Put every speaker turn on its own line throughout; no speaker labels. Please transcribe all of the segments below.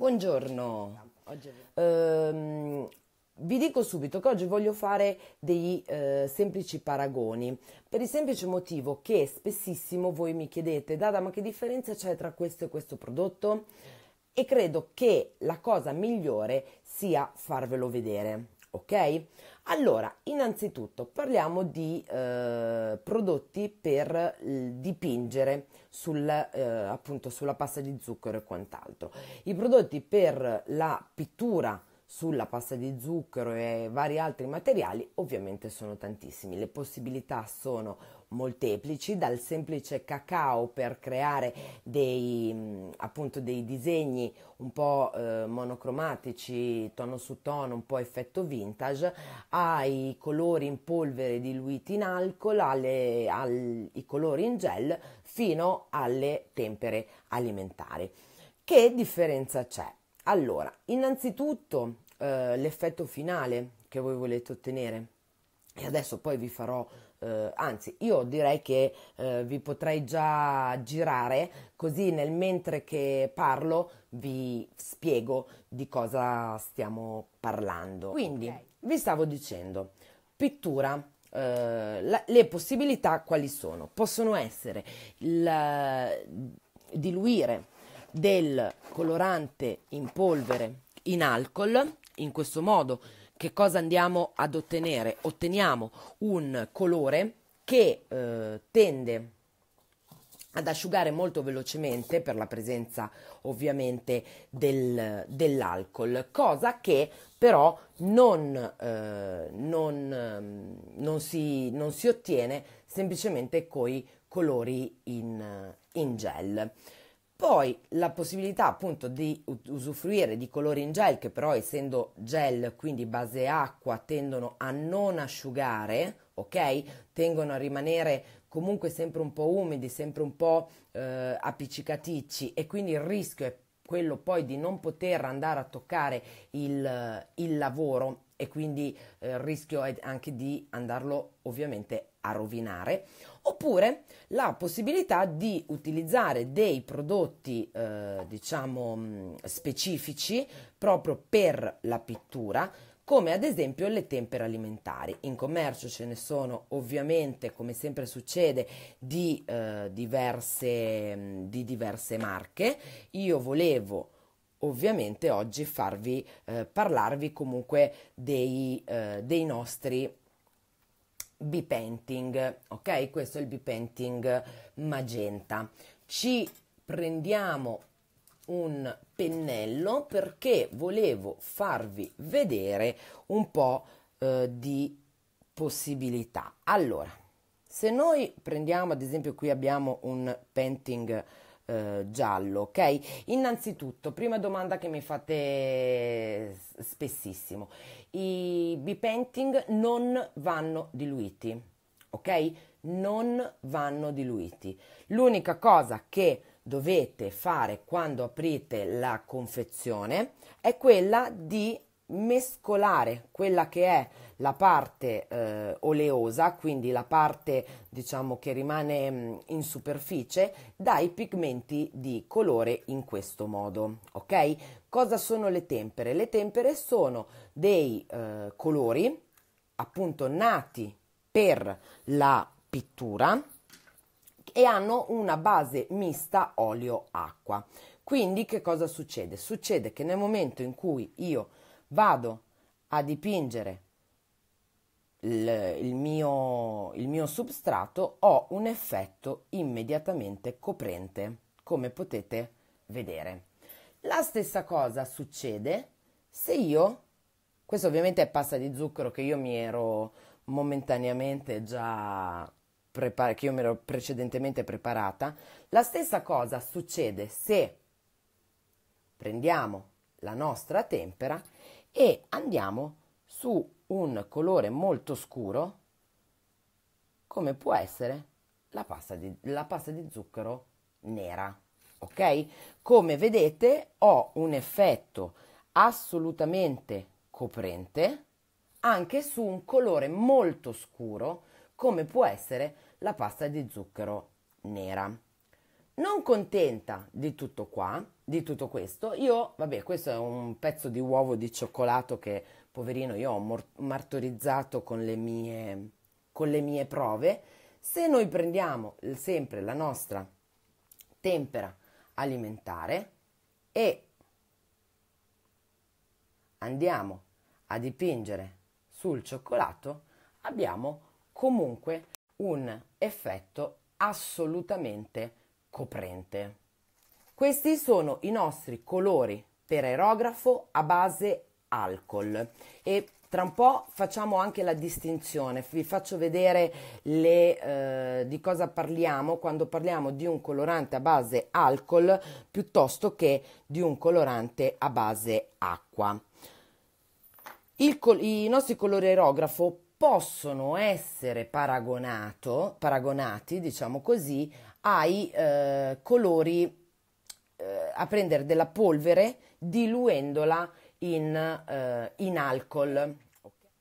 Buongiorno. Ehm, vi dico subito che oggi voglio fare dei eh, semplici paragoni, per il semplice motivo che spessissimo voi mi chiedete, Dada, ma che differenza c'è tra questo e questo prodotto? E credo che la cosa migliore sia farvelo vedere ok? Allora, innanzitutto parliamo di eh, prodotti per dipingere sul, eh, appunto sulla pasta di zucchero e quant'altro. I prodotti per la pittura sulla pasta di zucchero e vari altri materiali ovviamente sono tantissimi. Le possibilità sono molteplici, dal semplice cacao per creare dei, mm, appunto, dei disegni un po' eh, monocromatici, tono su tono, un po' effetto vintage, ai colori in polvere diluiti in alcol, alle, al, i colori in gel, fino alle tempere alimentari. Che differenza c'è? Allora, innanzitutto eh, l'effetto finale che voi volete ottenere, e adesso poi vi farò eh, anzi io direi che eh, vi potrei già girare così nel mentre che parlo vi spiego di cosa stiamo parlando. Quindi okay. vi stavo dicendo, pittura, eh, la, le possibilità quali sono? Possono essere il diluire del colorante in polvere in alcol, in questo modo che cosa andiamo ad ottenere? Otteniamo un colore che eh, tende ad asciugare molto velocemente per la presenza ovviamente del, dell'alcol, cosa che però non, eh, non, ehm, non, si, non si, ottiene semplicemente con i colori in, in gel. Poi la possibilità appunto di usufruire di colori in gel che però essendo gel quindi base acqua tendono a non asciugare, ok? Tengono a rimanere comunque sempre un po' umidi, sempre un po' eh, appiccicaticci e quindi il rischio è quello poi di non poter andare a toccare il, il lavoro e quindi eh, il rischio è anche di andarlo ovviamente a rovinare, oppure la possibilità di utilizzare dei prodotti eh, diciamo mm, specifici proprio per la pittura come ad esempio le tempere alimentari. In commercio ce ne sono ovviamente, come sempre succede, di, eh, diverse, mm, di diverse marche. Io volevo ovviamente oggi farvi eh, parlarvi comunque dei, eh, dei nostri B-Painting, ok? Questo è il B-Painting magenta. Ci prendiamo un pennello perché volevo farvi vedere un po' eh, di possibilità. Allora, se noi prendiamo ad esempio qui abbiamo un painting eh, giallo, ok? Innanzitutto, prima domanda che mi fate spessissimo, i bipainting non vanno diluiti, ok? Non vanno diluiti. L'unica cosa che dovete fare quando aprite la confezione è quella di mescolare quella che è la parte eh, oleosa, quindi la parte diciamo che rimane mh, mm, in superficie, dai pigmenti di colore in questo modo, ok? Cosa sono le tempere? Le tempere sono dei eh, colori appunto nati per la pittura e hanno una base mista olio-acqua. Quindi che cosa succede? Succede che nel momento in cui io vado a dipingere il, il, mio, il mio substrato, ho un effetto immediatamente coprente, come potete vedere. La stessa cosa succede se io, questo ovviamente è pasta di zucchero che io mi ero momentaneamente già prepar- che io mi ero precedentemente preparata, la stessa cosa succede se prendiamo la nostra tempera e andiamo su un colore molto scuro come può essere la pasta di, la pasta di zucchero nera. Ok? Come vedete ho un effetto assolutamente coprente anche su un colore molto scuro come può essere la pasta di zucchero nera. Non contenta di tutto qua, di tutto questo. Io, vabbè, questo è un pezzo di uovo di cioccolato che, poverino, io ho mor- martorizzato con le, mie, con le mie prove. Se noi prendiamo sempre la nostra tempera alimentare e andiamo a dipingere sul cioccolato, abbiamo comunque un effetto assolutamente coprente. Questi sono i nostri colori per aerografo a base alcol e tra un po' facciamo anche la distinzione, vi faccio vedere le, eh, di cosa parliamo quando parliamo di un colorante a base alcol piuttosto che di un colorante a base acqua. Col- I nostri colori aerografo possono essere paragonati, diciamo così, ai eh, colori eh, a prendere della polvere diluendola in, eh, in alcol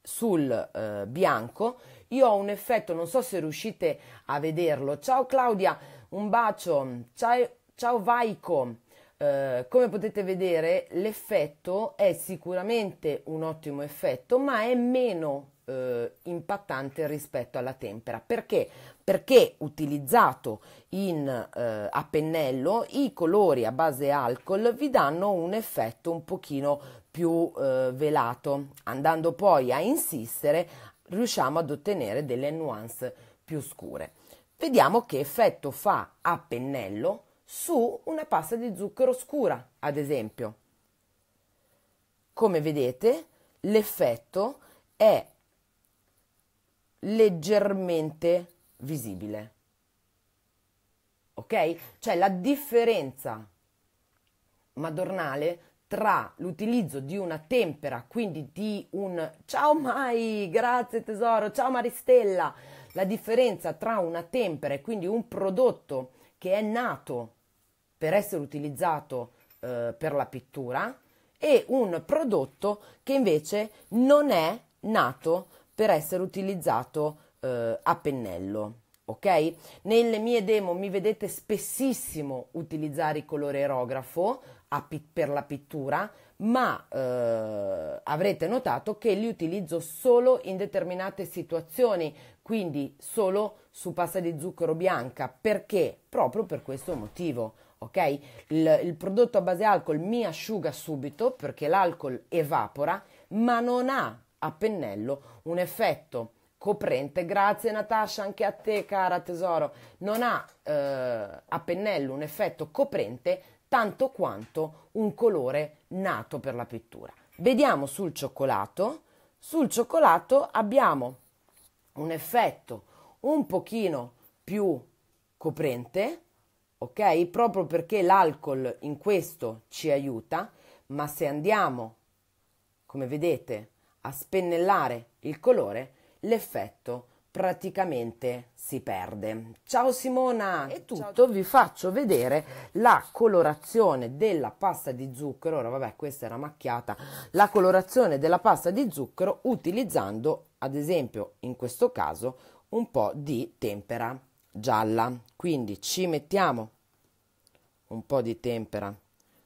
sul eh, bianco. Io ho un effetto, non so se riuscite a vederlo. Ciao Claudia, un bacio. Ciao, ciao Vaico. Eh, come potete vedere l'effetto è sicuramente un ottimo effetto, ma è meno eh, impattante rispetto alla tempera. Perché? perché utilizzato in, eh, a pennello i colori a base alcol vi danno un effetto un pochino più eh, velato. Andando poi a insistere riusciamo ad ottenere delle nuance più scure. Vediamo che effetto fa a pennello su una pasta di zucchero scura, ad esempio. Come vedete, l'effetto è leggermente visibile. Ok? Cioè la differenza madornale tra l'utilizzo di una tempera, quindi di un ciao Mai, grazie tesoro, ciao Maristella, la differenza tra una tempera e quindi un prodotto che è nato per essere utilizzato eh, per la pittura e un prodotto che invece non è nato per essere utilizzato per eh, a pennello. Ok? Nelle mie demo mi vedete spessissimo utilizzare il colore aerografo pi- per la pittura, ma eh, avrete notato che li utilizzo solo in determinate situazioni, quindi solo su pasta di zucchero bianca, perché? Proprio per questo motivo ok? Il, il, prodotto a base alcol mi asciuga subito perché l'alcol evapora, ma non ha a pennello un effetto coprente. Grazie Natasha, anche a te cara tesoro. Non ha eh, a pennello un effetto coprente tanto quanto un colore nato per la pittura. Vediamo sul cioccolato. Sul cioccolato abbiamo un effetto un pochino più coprente, ok? Proprio perché l'alcol in questo ci aiuta, ma se andiamo, come vedete, a spennellare il colore, l'effetto praticamente si perde. Ciao Simona, è tutto, Ciao. vi faccio vedere la colorazione della pasta di zucchero, ora vabbè questa era macchiata, la colorazione della pasta di zucchero utilizzando ad esempio in questo caso un po' di tempera gialla, quindi ci mettiamo un po' di tempera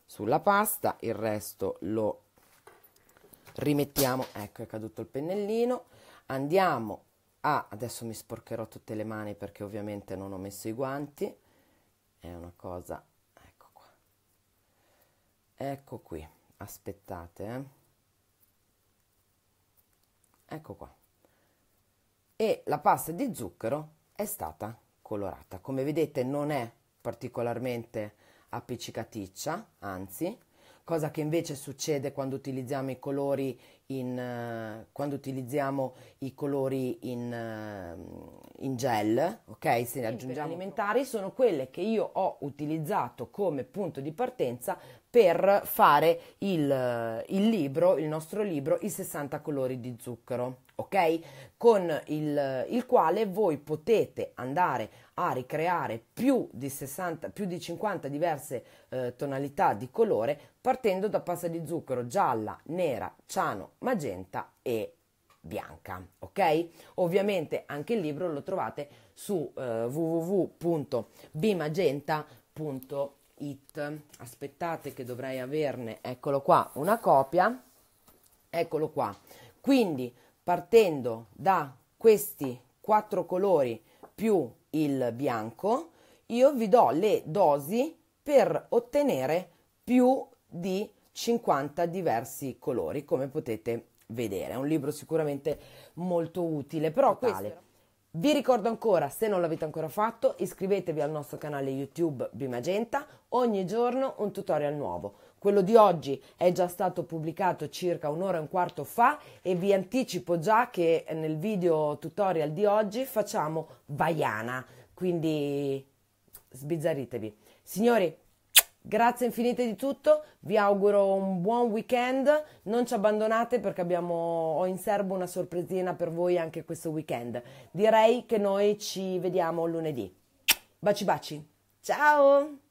sulla pasta, il resto lo rimettiamo, ecco è caduto il pennellino, Andiamo a, adesso mi sporcherò tutte le mani perché ovviamente non ho messo i guanti, è una cosa, ecco qua, ecco qui, aspettate, eh. ecco qua. E la pasta di zucchero è stata colorata, come vedete non è particolarmente appiccicaticcia, anzi, cosa che invece succede quando utilizziamo i colori in, eh, quando utilizziamo i colori in, eh, in gel, ok? Se ne aggiungiamo alimentari, sono quelle che io ho utilizzato come punto di partenza per fare il, il libro, il nostro libro, i 60 colori di zucchero ok? Con il, il, quale voi potete andare a ricreare più di, 60, più di 50 diverse eh, tonalità di colore partendo da pasta di zucchero gialla, nera, ciano, magenta e bianca, ok? Ovviamente anche il libro lo trovate su eh, www.bimagenta.it. Aspettate che dovrei averne, eccolo qua, una copia. Eccolo qua. Quindi partendo da questi quattro colori più il bianco, io vi do le dosi per ottenere più di 50 diversi colori, come potete vedere. È un libro sicuramente molto utile, però tale. Vi ricordo ancora, se non l'avete ancora fatto, iscrivetevi al nostro canale YouTube Bimagenta, ogni giorno un tutorial nuovo. Quello di oggi è già stato pubblicato circa un'ora e un quarto fa e vi anticipo già che nel video tutorial di oggi facciamo Vaiana, quindi sbizzaritevi. Signori, Grazie infinite di tutto, vi auguro un buon weekend, non ci abbandonate perché abbiamo, ho in serbo una sorpresina per voi anche questo weekend. Direi che noi ci vediamo lunedì. Baci baci, ciao!